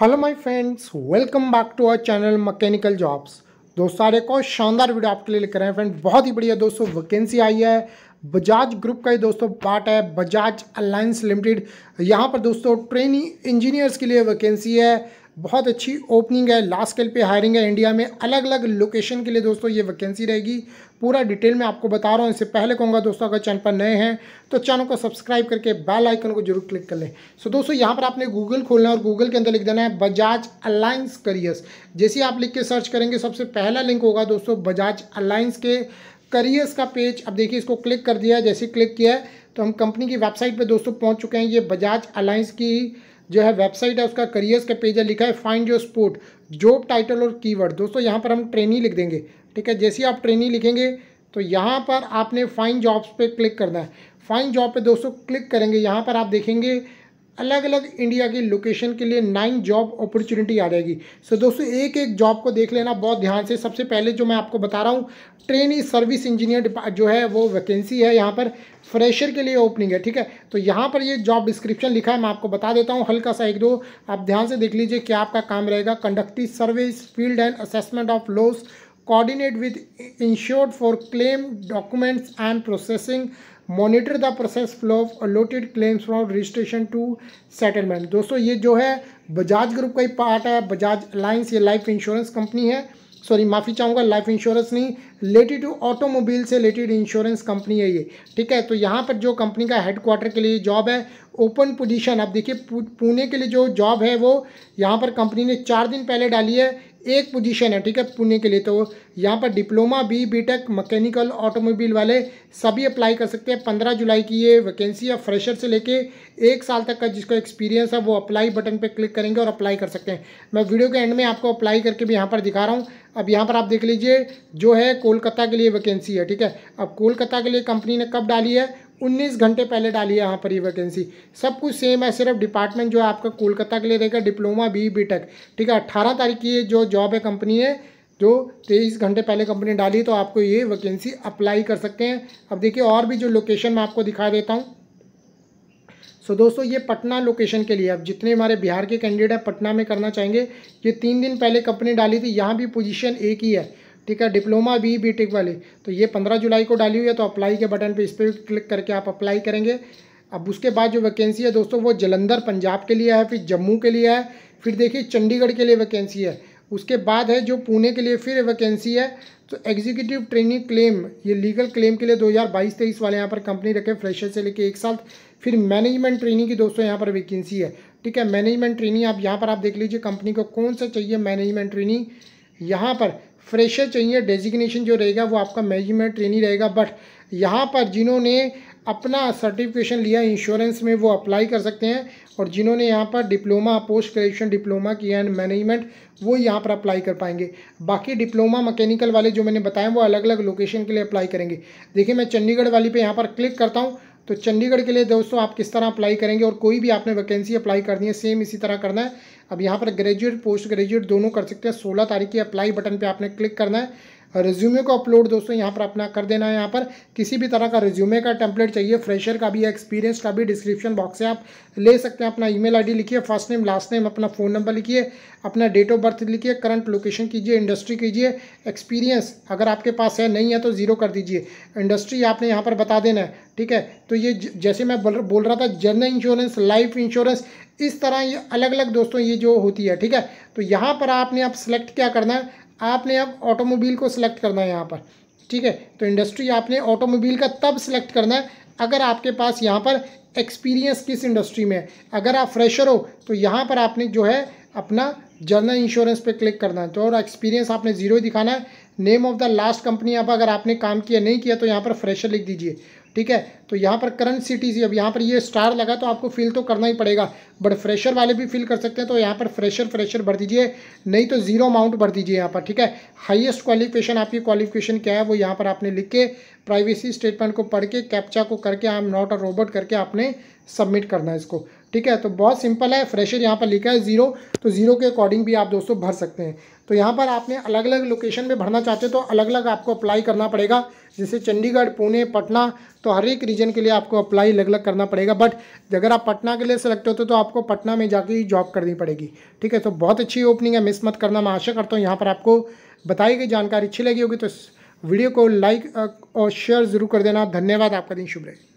hello my friends welcome back to our channel mechanical jobs दोस्तों आर एक और शानदार वीडियो आपके लिए लेकर आए फ्रेंड बहुत ही बढ़िया दोस्तों वैकेंसी आई है बजाज ग्रुप का ही दोस्तों पार्ट है बजाज अलायंस लिमिटेड यहाँ पर दोस्तों ट्रेनिंग इंजीनियर्स के लिए वैकेंसी है बहुत अच्छी ओपनिंग है लास्ट स्केल पे हायरिंग है इंडिया में अलग अलग लोकेशन के लिए दोस्तों ये वैकेंसी रहेगी पूरा डिटेल में आपको बता रहा हूँ इससे पहले कहूँगा दोस्तों अगर चैनल पर नए हैं तो चैनल को सब्सक्राइब करके बेल आइकन को जरूर क्लिक कर लें सो so, दोस्तों यहाँ पर आपने गूगल खोलना है और गूगल के अंदर लिख देना है बजाज अलायंस करियर्स जैसे आप लिख के सर्च करेंगे सबसे पहला लिंक होगा दोस्तों बजाज अलायंस के करियर्स का पेज अब देखिए इसको क्लिक कर दिया जैसे क्लिक किया है तो हम कंपनी की वेबसाइट पर दोस्तों पहुंच चुके हैं ये बजाज अलायंस की जो है वेबसाइट है उसका करियर्स का पेज है लिखा है find your sport job title और कीवर्ड दोस्तों यहाँ पर हम ट्रेनी लिख देंगे ठीक है जैसे आप ट्रेनी लिखेंगे तो यहाँ पर आपने फाइन जॉब्स पे क्लिक करना है फाइन जॉब पे दोस्तों क्लिक करेंगे यहाँ पर आप देखेंगे अलग अलग इंडिया की लोकेशन के लिए नाइन जॉब अपॉर्चुनिटी आ जाएगी सो so, दोस्तों एक एक जॉब को देख लेना बहुत ध्यान से सबसे पहले जो मैं आपको बता रहा हूँ ट्रेनी सर्विस इंजीनियर जो है वो वैकेंसी है यहाँ पर फ्रेशर के लिए ओपनिंग है ठीक है तो यहाँ पर ये जॉब डिस्क्रिप्शन लिखा है मैं आपको बता देता हूँ हल्का सा एक दो आप ध्यान से देख लीजिए क्या आपका काम रहेगा conductive service field and assessment of loss coordinate with insured for claim documents and processing monitor the process flow of allotted claims from registration to settlement दोस्तों ये जो है बजाज ग्रुप का ही पार्ट है बजाज अलायंस ये लाइफ इंश्योरेंस कंपनी है sorry माफ़ी चाहूँगा लाइफ इंश्योरेंस नहीं रिलेटेड टू ऑटोमोबाइल से रिलेटेड इंश्योरेंस कंपनी है ये ठीक है तो यहाँ पर जो कंपनी का हेडक्वार्टर के लिए जॉब है ओपन पोजीशन आप देखिए पुणे के लिए जो जॉब है वो यहाँ पर कंपनी ने चार दिन पहले डाली है एक पोजीशन है ठीक है पुणे के लिए तो यहाँ पर diploma B BTech mechanical automobile वाले सभी अप्लाई कर सकते हैं पंद्रह जुलाई की ये वैकेंसी है फ्रेशर से लेके एक साल तक का जिसको एक्सपीरियंस है वो अप्लाई बटन पे क्लिक करेंगे और अप्लाई कर सकते हैं मैं वीडियो के एंड में आपको अप्लाई करके भी यहाँ पर दिखा रहा हूँ अब यहाँ पर आप देख लीजिए जो है कोलकाता के लिए वैकेंसी है ठीक है अब कोलकाता के लिए कंपनी ने कब डाली है 19 घंटे पहले डाली है यहाँ पर ये वैकेंसी सब कुछ सेम है सिर्फ डिपार्टमेंट जो है आपका कोलकाता के लिए रहेगा डिप्लोमा बी बी टेक ठीक है अट्ठारह तारीख की जो जॉब है कंपनी है जो तेईस घंटे पहले कंपनी डाली तो आपको ये वैकेंसी अप्लाई कर सकते हैं अब देखिए और भी जो लोकेशन मैं आपको दिखा देता हूँ सो so, दोस्तों ये पटना लोकेशन के लिए अब जितने हमारे बिहार के कैंडिडेट हैं पटना में करना चाहेंगे ये तीन दिन पहले कंपनी डाली थी यहाँ भी पोजीशन एक ही है ठीक है डिप्लोमा बी बी टेक वाले तो ये पंद्रह जुलाई को डाली हुई है तो अप्लाई के बटन पे इस पर क्लिक करके आप अप्लाई करेंगे अब उसके बाद जो वैकेंसी है दोस्तों वो जलंधर पंजाब के लिए है फिर जम्मू के लिए है फिर देखिए चंडीगढ़ के लिए वैकेंसी है उसके बाद है जो पुणे के लिए फिर वैकेंसी है तो एग्जीक्यूटिव ट्रेनिंग क्लेम ये लीगल क्लेम के लिए 2022-23 वाले यहाँ पर कंपनी रखे फ्रेशर से लेके एक साल फिर मैनेजमेंट ट्रेनिंग की दोस्तों यहाँ पर वैकेंसी है ठीक है मैनेजमेंट ट्रेनिंग आप यहाँ पर आप देख लीजिए कंपनी को कौन सा चाहिए मैनेजमेंट ट्रेनिंग यहाँ पर फ्रेशर चाहिए डेजिग्नेशन जो रहेगा वो आपका मैनेजमेंट ट्रेनी रहेगा बट यहाँ पर जिन्होंने अपना सर्टिफिकेशन लिया इंश्योरेंस में वो अप्लाई कर सकते हैं और जिन्होंने यहाँ पर डिप्लोमा पोस्ट ग्रेजुएशन डिप्लोमा किया एंड मैनेजमेंट वो यहाँ पर अप्लाई कर पाएंगे बाकी डिप्लोमा मैकेनिकल वाले जो मैंने बताए वो अलग अलग लोकेशन के लिए अप्लाई करेंगे देखिए मैं चंडीगढ़ वाली पे यहाँ पर क्लिक करता हूँ तो चंडीगढ़ के लिए दोस्तों आप किस तरह अप्लाई करेंगे और कोई भी आपने वैकेंसी अप्लाई करनी है सेम इसी तरह करना है अब यहाँ पर ग्रेजुएट पोस्ट ग्रेजुएट दोनों कर सकते हैं सोलह तारीख की अप्लाई बटन पर आपने क्लिक करना है रिज्यूमे को अपलोड दोस्तों यहाँ पर अपना कर देना है यहाँ पर किसी भी तरह का रिज्यूमे का टेम्पलेट चाहिए फ्रेशर का भी एक्सपीरियंस का भी डिस्क्रिप्शन बॉक्स से आप ले सकते हैं अपना ईमेल आईडी लिखिए फर्स्ट नेम लास्ट नेम अपना फ़ोन नंबर लिखिए अपना डेट ऑफ बर्थ लिखिए करंट लोकेशन कीजिए इंडस्ट्री कीजिए एक्सपीरियंस अगर आपके पास है नहीं है तो ज़ीरो कर दीजिए इंडस्ट्री आपने यहाँ पर बता देना है ठीक है तो ये जैसे मैं बोल रहा था जनरल इंश्योरेंस लाइफ इंश्योरेंस इस तरह ये अलग अलग दोस्तों ये जो होती है ठीक है तो यहाँ पर आपने आप सेलेक्ट क्या करना है आपने अब ऑटोमोबाइल को सिलेक्ट करना है यहाँ पर ठीक है तो इंडस्ट्री आपने ऑटोमोबाइल का तब सिलेक्ट करना है अगर आपके पास यहाँ पर एक्सपीरियंस किस इंडस्ट्री में है अगर आप फ्रेशर हो तो यहाँ पर आपने जो है अपना जर्नल इंश्योरेंस पे क्लिक करना है तो और एक्सपीरियंस आपने जीरो ही दिखाना है name of the last company आप अगर आपने काम किया नहीं किया तो यहाँ पर फ्रेशर लिख दीजिए ठीक है तो यहाँ पर करंट सिटीज अब यहाँ पर ये स्टार लगा तो आपको फिल तो करना ही पड़ेगा बट फ्रेशर वाले भी फिल कर सकते हैं तो यहाँ पर फ्रेशर फ्रेशर भर दीजिए नहीं तो जीरो अमाउंट भर दीजिए यहाँ पर ठीक है हाईएस्ट क्वालिफिकेशन आपकी क्वालिफिकेशन क्या है वो यहाँ पर आपने लिख के प्राइवेसी स्टेटमेंट को पढ़ के कैप्चा को करके I am not a robot करके आपने सबमिट करना है इसको ठीक है तो बहुत सिंपल है फ्रेशर यहाँ पर लिखा है ज़ीरो तो ज़ीरो के अकॉर्डिंग भी आप दोस्तों भर सकते हैं तो यहाँ पर आपने अलग अलग लोकेशन में भरना चाहते हो तो अलग अलग आपको अप्लाई करना पड़ेगा जैसे चंडीगढ़ पुणे पटना तो हर एक रीजन के लिए आपको अप्लाई अलग अलग करना पड़ेगा बट अगर आप पटना के लिए सेलेक्ट होते हो तो आपको पटना में जाके ही जॉब करनी पड़ेगी ठीक है तो बहुत अच्छी ओपनिंग है मिस मत करना मैं आशा करता हूँ यहाँ पर आपको बताई गई जानकारी अच्छी लगी होगी तो वीडियो को लाइक और शेयर ज़रूर कर देना धन्यवाद आपका दिन शुभ रहेगा